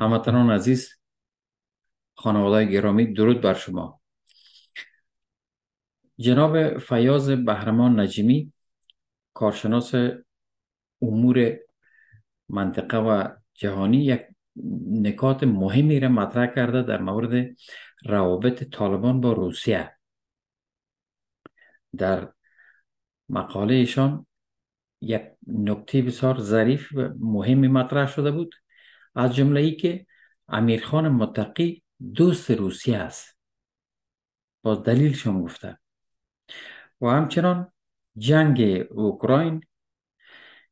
هموطنان عزیز خانواده گرامی درود بر شما جناب فیاض بهرمان نجیمی کارشناس امور منطقه و جهانی یک نکات مهمی را مطرح کرده در مورد روابط طالبان با روسیه در مقاله ایشان یک نکته بسیار ظریف و مهمی مطرح شده بود از جمله ای که امیرخان متقی دوست روسیه است با دلیلشون گفته و همچنان جنگ اوکراین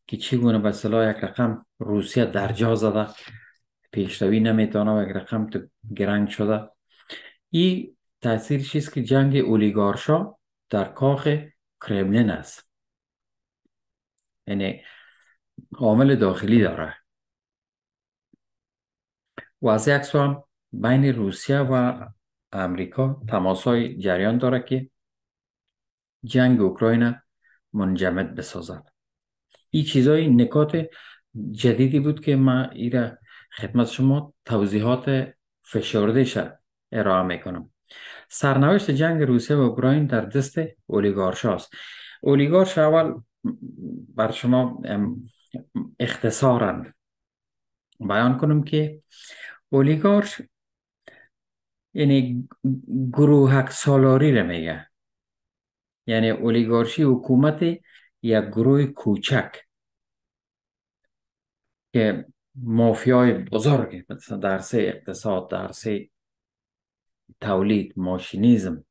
که چگونه به صلاح یک رقم روسیه درجا زده پیشروی نمیتونه و یک رقم گرنگ شده این تاثیر چیست که جنگ اولیگارشا در کاخ کرملین است یعنی عامل داخلی داره و از یک بین روسیه و امریکا تماسای جریان داره که جنگ اوکراین منجمد بسازد این چیزای نکات جدیدی بود که من ایره خدمت شما توضیحات شه ارائه میکنم سرنوشت جنگ روسیه و اوکراین در دست اولیگارش است اولیگارش اول بر شما اختصارا بیان کنم که اولیگارش یعنی گروه سالاری رو میگه یعنی اولیگارشی حکومت یک گروه کوچک که مافیای بزرگ مثلا درس اقتصاد درسه تولید ماشینیزم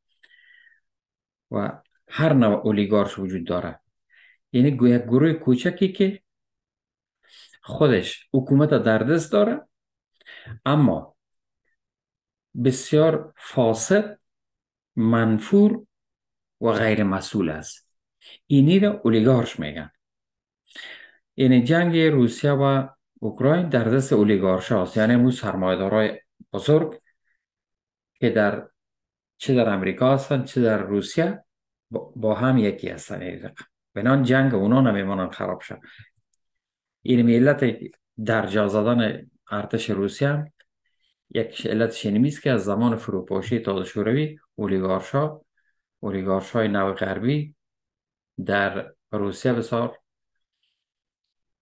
و هر نوع اولیگارش وجود داره یعنی یک گروه کوچکی که خودش حکومت در دست داره اما بسیار فاسد منفور و غیر مسئول است اینی را اولیگارش میگن یعنی جنگ روسیه و اوکراین در دست اولیگارش هاست یعنی مو سرمایدارای بزرگ که در چه در امریکا هستن چه در روسیه با هم یکی هستن این یعنی بنان جنگ اونا نمیمانن خراب شد این علت در زدن ارتش روسیه هم یک علت شنیمیست که از زمان فروپاشی تازه شوروی اولیگارشا اولیگارشای نو غربی در روسیه بسار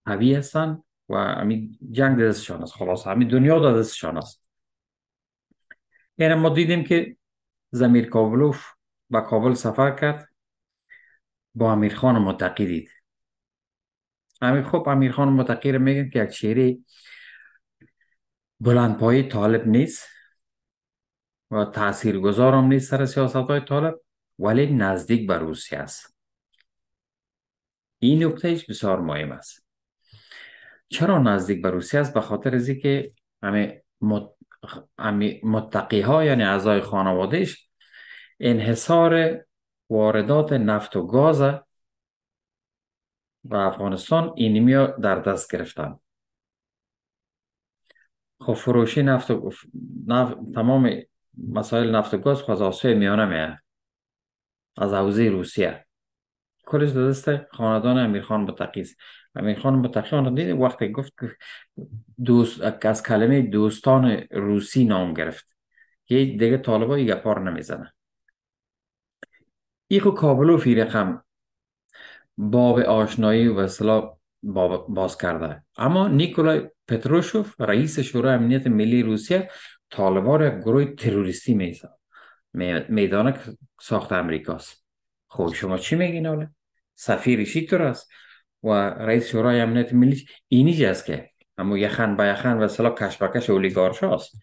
قوی هستند و همین جنگ دستشان است خلاص همین دنیا دستشان است یعنی ما دیدیم که زمیر کابلوف به کابل سفر کرد با خان متقی دید امیر خب امیرخان متقی رو میگن که یک شعری بلندپایی طالب نیست و تأثیر هم نیست سر سیاست های طالب ولی نزدیک به روسیه است این نکتهش بسیار مهم است چرا نزدیک به روسیه است به خاطر از که همه متقی ها یعنی اعضای خانوادهش انحصار واردات نفت و گاز و افغانستان ها در دست گرفتن خب فروشی نفت و تمام مسائل نفت و گاز از آسوی میانه میه از حوزه روسیه کلش دست خاندان امیرخان متقی است امیر خان متقیان رو دیده وقتی گفت که دوست از کلمه دوستان روسی نام گرفت که دیگه ها یه گپار نمیزنه ایخو کابلوف رقم باب آشنایی و باز کرده اما نیکولای پتروشوف رئیس شورای امنیت ملی روسیه طالبار گروه تروریستی میزن میدانه ساخت امریکاست خب شما چی میگین حالا سفیر تو است و رئیس شورای امنیت ملی اینی جاست که اما یخن با یخن و سلا کش اولیگارش هست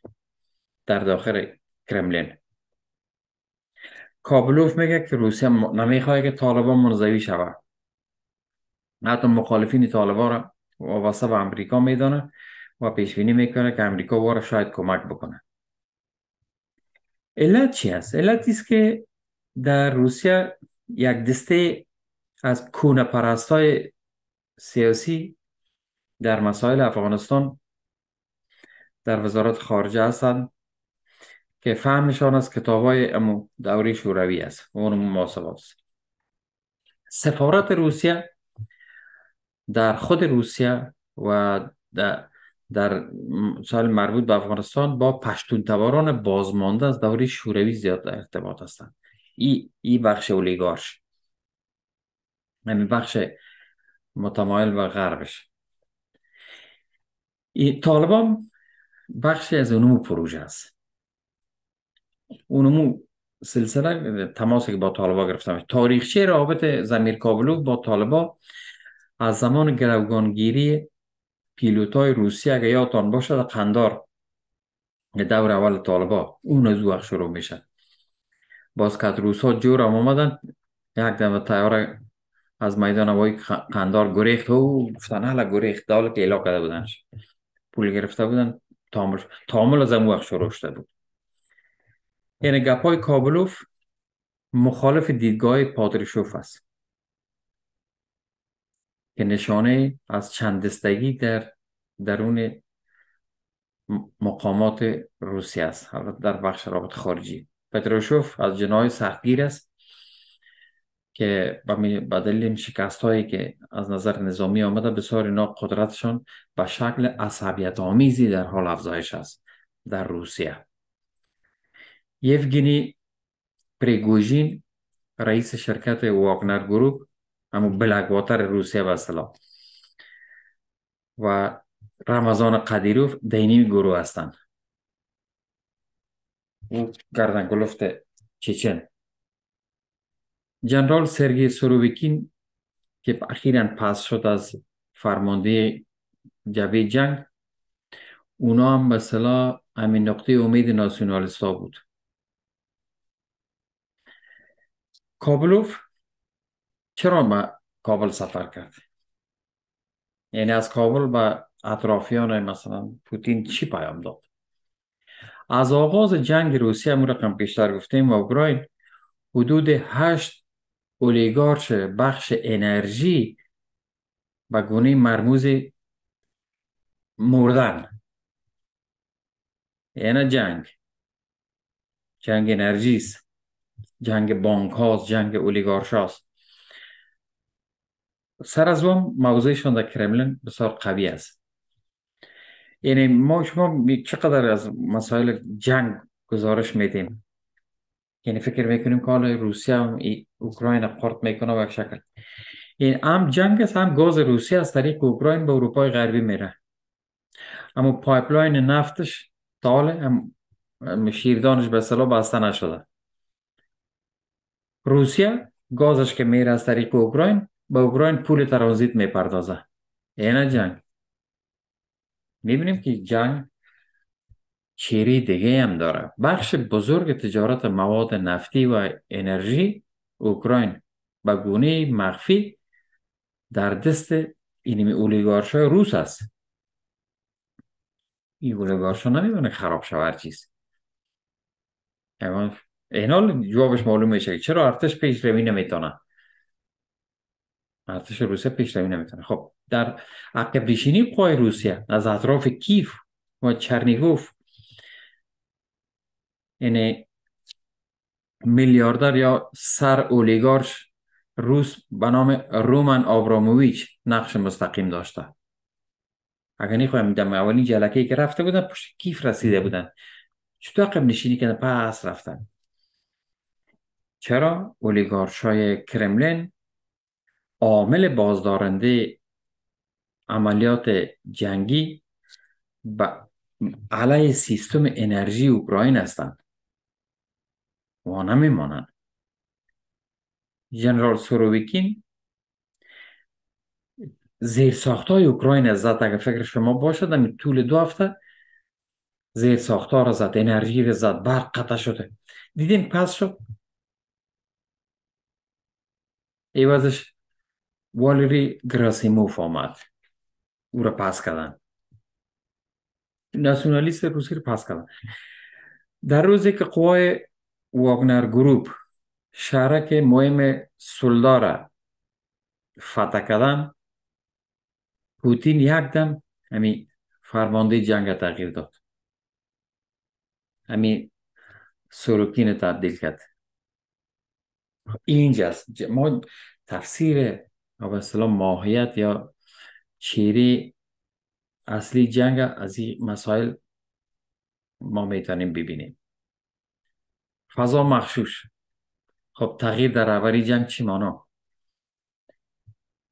در داخل کرملین کابلوف میگه که روسیه نمیخواه که طالبان منظوی شود حتی مخالفین طالبان را واسه به امریکا میدانه و پیش میکنه که امریکا وارا شاید کمک بکنه علت چی است علت است که در روسیه یک دسته از کونه پرستای سیاسی در مسائل افغانستان در وزارت خارجه هستند که فهمشان از کتاب های امو دوری شوروی است اون محاسبات است سفارت روسیه در خود روسیه و در در مربوط به افغانستان با پشتون تواران بازمانده از دوره شوروی زیاد در ارتباط هستند این ای بخش اولیگارش من یعنی بخش متمایل به غربش طالبان بخشی از اونمو پروژه است اونمو سلسله تماسی که با طالبا گرفتم تاریخچه رابط زمیر کابلو با طالبا از زمان گروگانگیری پیلوتای روسیه اگه یادتان باشد قندار دور اول طالبا اون از وقت شروع میشه باز که روس ها جور هم آمدن یک دمه تیاره از میدان وای قندار گریخت و گفتن هلا گریخت دال که کرده بودنش پول گرفته بودن تامل، تامل از وقت شروع شده بود یعنی گپای کابلوف مخالف دیدگاه پادرشوف است که نشانه از چندستگی در درون مقامات روسیه است در بخش رابط خارجی پتروشوف از جنای سختگیر است که به دلیل شکست هایی که از نظر نظامی آمده بسیار اینا قدرتشان به شکل عصبیت آمیزی در حال افزایش است در روسیه یفگینی پریگوژین رئیس شرکت واگنر گروپ اما بلک روسیه به و رمضان قدیروف دینی گروه هستند او گردن چچن جنرال سرگی سروویکین که اخیرا پس شد از فرمانده جبه جنگ اونا هم به همین نقطه امید ناسیونالیست بود کابلوف چرا به کابل سفر کرد؟ یعنی از کابل به اطرافیان مثلا پوتین چی پیام داد؟ از آغاز جنگ روسیه هم رقم بیشتر گفتیم و اوکراین حدود هشت اولیگارش بخش انرژی به گونه مرموز مردن یعنی جنگ جنگ انرژی است جنگ بانک هاست جنگ اولیگارش هاست سر از وام در کرملین بسیار قوی است یعنی ما شما چقدر از مسائل جنگ گزارش میدیم یعنی فکر میکنیم که روسیه و اوکراین قرد میکنه و یک شکل این هم جنگ است هم گاز روسیه از طریق اوکراین به اروپای غربی میره اما پایپلاین نفتش تا هم شیردانش به صلاح بسته نشده روسیه گازش که میره از طریق اوکراین به اوکراین پول ترانزیت میپردازه اینه جنگ میبینیم که جنگ چیری دیگه هم داره بخش بزرگ تجارت مواد نفتی و انرژی اوکراین به گونه مخفی در دست اینمی اولیگارش روس است این اولیگارش نمیدونه خراب شود هر چیز اینال جوابش معلوم میشه چرا ارتش پیش روی نمیتونه ارتش روسیه پیش روی نمیتونه خب در عقب نشینی پای روسیه از اطراف کیف و چرنیگوف یعنی میلیاردر یا سر اولیگارش روس به نام رومن آبراموویچ نقش مستقیم داشته اگر نخواهم در اولین جلکه که رفته بودن پشت کیف رسیده بودن چطور قبل نشینی که پس رفتن چرا های کرملین عامل بازدارنده عملیات جنگی و علیه سیستم انرژی اوکراین هستند وانا میمانند جنرال سورویکین زیر های اوکراین از زد اگر فکر شما باشد این طول دو هفته زیر ساختها را زد انرژی را زد برق قطع شده دیدین پس شد ایوازش والری گراسیموف آمد او را پس کردن ناسیونالیست روسی را پس کردن در روزی که قوای واگنر گروپ شهرک مهم را فتح کدن پوتین یک دم همی فرمانده جنگ تغییر داد همی سروکین تبدیل کرد اینجاست ما تفسیر مثلا ماهیت یا چیری اصلی جنگ از این مسائل ما میتونیم ببینیم فضا مخشوش خب تغییر در رهبری جنگ چی مانا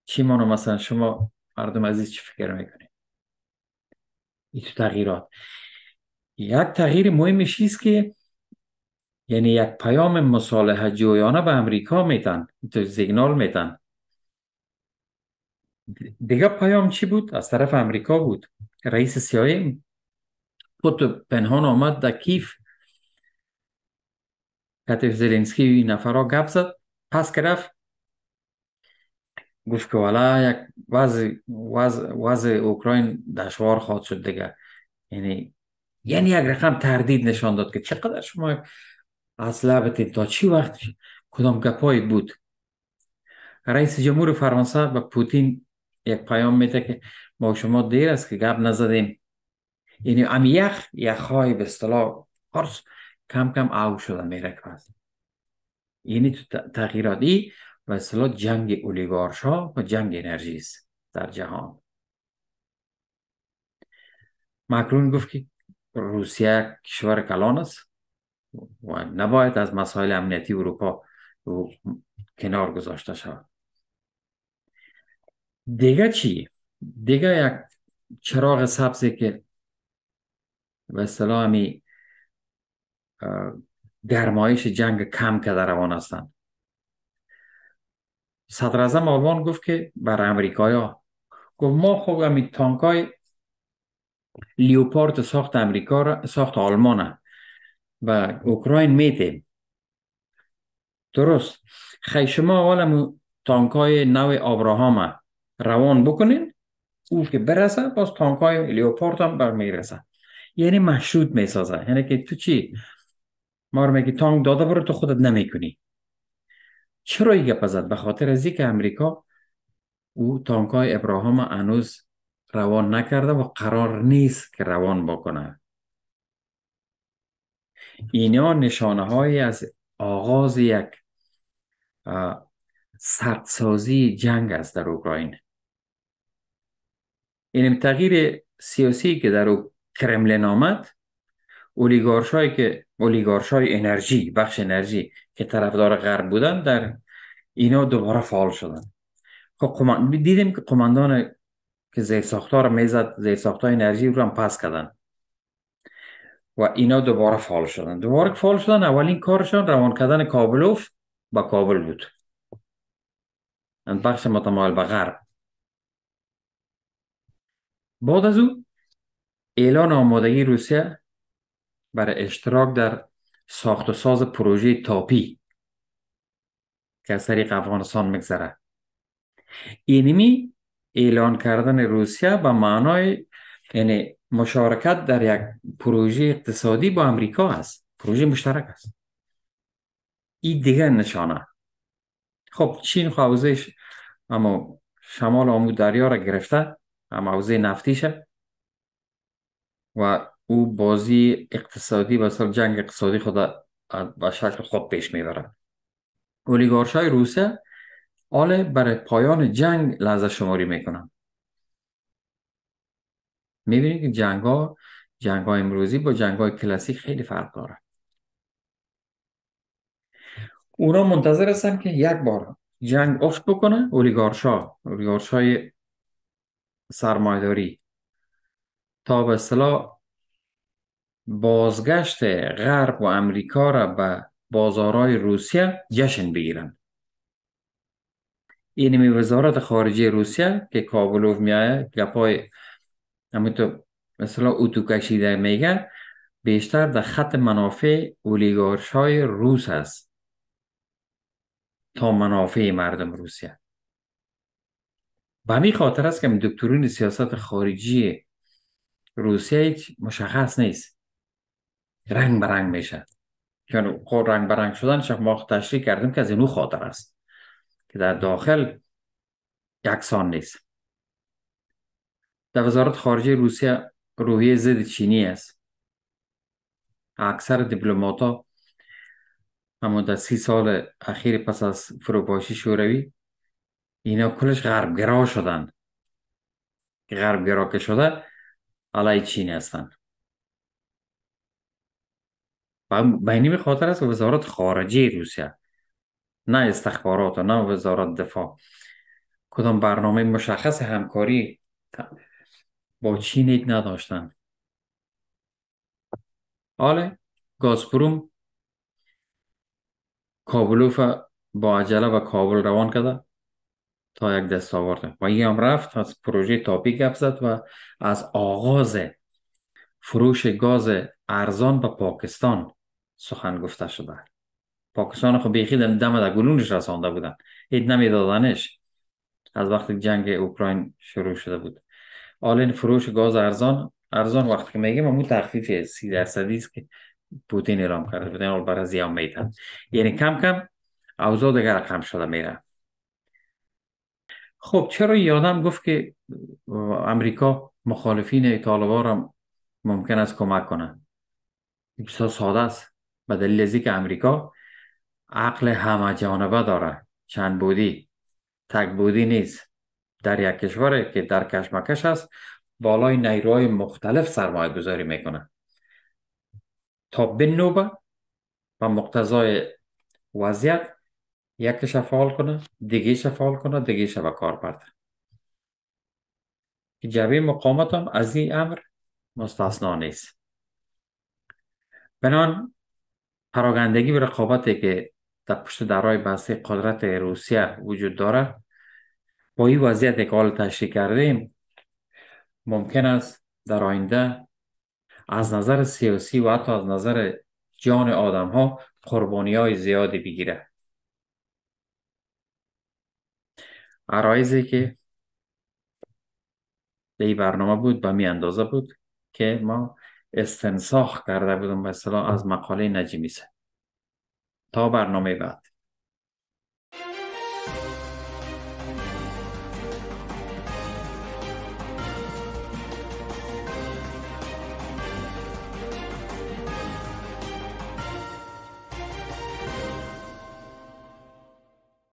چی مانا مثلا شما مردم عزیز چی فکر میکنید این تو تغییرات یک تغییر مهمی که یعنی یک پیام مصالحه جویانه به امریکا میتن تو سیگنال میتن دیگه پیام چی بود؟ از طرف امریکا بود رئیس سیایی خود پنهان آمد در کیف کاتێک زلێنسکی نەفەڕۆ زد، که والا یک وز وز وز اوکراین دشوار خواهد شد دیگه. یعنی یعنی یک رقم تردید نشان داد که چقدر شما از لعبتید تا چی وقت کدام گپایی بود رئیس جمهور فرانسه به پوتین یک پیام میده که ما شما دیر است که گپ نزدیم یعنی ام یخ یخهای به اصطلاح کم کم او شده میرک هست یعنی تو تغییراتی و اصلا جنگ اولیگارش ها و جنگ انرژی است در جهان مکرون گفت که روسیه کشور کلان است و نباید از مسائل امنیتی اروپا کنار گذاشته شود دیگه چی؟ دیگه یک چراغ سبزی که به سلامی گرمایش جنگ کم که در روان هستند صدر ازم آلمان گفت که بر امریکای ها گفت ما خوب همین تانکای لیوپارد ساخت امریکا را ساخت آلمان و اوکراین میتیم درست خی شما اول تانکای نو آبراهام روان بکنین او که برسه باز تانکای لیوپارد هم برمیرسه یعنی مشروط میسازه یعنی که تو چی ما رو تانگ داده برو تو خودت نمیکنی چرا این گپ به خاطر از که امریکا او تانک های ابراهام هنوز روان نکرده و قرار نیست که روان بکنه اینا نشانه های از آغاز یک سردسازی جنگ است در اوکراین این تغییر سیاسی که در او کرملین آمد اولیگارش که اولیگارش های انرژی بخش انرژی که طرفدار غرب بودن در اینا دوباره فعال شدن خب دیدیم که قماندان که زیر ساختار میزد زیر ساختار انرژی رو هم پس کردند و اینا دوباره فعال شدن دوباره فعال شدن اولین کارشان روان کردن کابلوف با کابل بود بخش متمال به غرب بعد از او اعلان آمادگی روسیه برای اشتراک در ساخت و ساز پروژه تاپی که از طریق افغانستان مگذره اینمی اعلان کردن روسیه به معنای یعنی مشارکت در یک پروژه اقتصادی با امریکا است پروژه مشترک است این دیگه نشانه خب چین خب حوزهش اما شمال آمود دریا را گرفته اما حوزه نفتیشه و او بازی اقتصادی و سر جنگ اقتصادی خود به شکل خود پیش میبرد اولیگارش های روسیه آله برای پایان جنگ لحظه شماری میکنن میبینید که جنگ ها جنگ ها امروزی با جنگ های کلاسیک خیلی فرق داره اونا منتظر هستن که یک بار جنگ افت بکنه اولیگارش ها اولیگارش های سرمایداری تا به اصطلاح بازگشت غرب و امریکا را به بازارهای روسیه جشن بگیرند اینمی وزارت خارجه روسیه که کابلوف میایه گپای همینطور مثلا اوتو کشیده میگه بیشتر در خط منافع اولیگارش های روس است تا منافع مردم روسیه به همین خاطر است که دکترین سیاست خارجی روسیه مشخص نیست رنگ برنگ میشه چون خود رنگ برنگ شدن شما تشریح کردیم که از اینو خاطر است که در داخل یکسان نیست در وزارت خارجه روسیه روحیه ضد چینی است اکثر دیپلمات ها اما در سی سال اخیر پس از فروپاشی شوروی اینا کلش غربگرا شدن غربگرا که شده علی چینی هستند و به خاطر است وزارت خارجه روسیه نه استخبارات و نه وزارت دفاع کدام برنامه مشخص همکاری با چین نداشتند نداشتن حالا گازپروم کابلوف با عجله و کابل روان کرده تا یک دست آورده و این هم رفت از پروژه تاپی گپ زد و از آغاز فروش گاز ارزان به پاکستان سخن گفته شده پاکستان خو خب بیخی دم دم در گلونش رسانده بودن اید نمیدادنش از وقتی جنگ اوکراین شروع شده بود آلین فروش گاز ارزان ارزان وقتی که میگیم مو تخفیف سی درصدی است که پوتین ایران کرده بودن یعنی اول برای زیان میتن یعنی کم کم اوضاع دیگر رقم شده میره خب چرا یادم گفت که امریکا مخالفین طالبان را ممکن است کمک کنه؟ بسیار ساده است به دلیل از که امریکا عقل همه جانبه داره چند بودی تک بودی نیست در یک کشور که در کشمکش است بالای نیروهای مختلف سرمایه گذاری میکنه تا به نوبه و مقتضای وضعیت یکش فعال کنه دیگه فعال کنه دیگه به کار برده که جبه مقامت هم از این امر مستثنا نیست بنان پراگندگی و رقابتی که در پشت درهای بحثی قدرت روسیه وجود داره با این وضعیت که حال تشریح کردیم ممکن است در آینده از نظر سیاسی و حتی از نظر جان آدم ها قربانی های زیادی بگیره عرایزی که این برنامه بود به می اندازه بود که ما استنساخ کرده بودم به از مقاله نجیمی سه تا برنامه بعد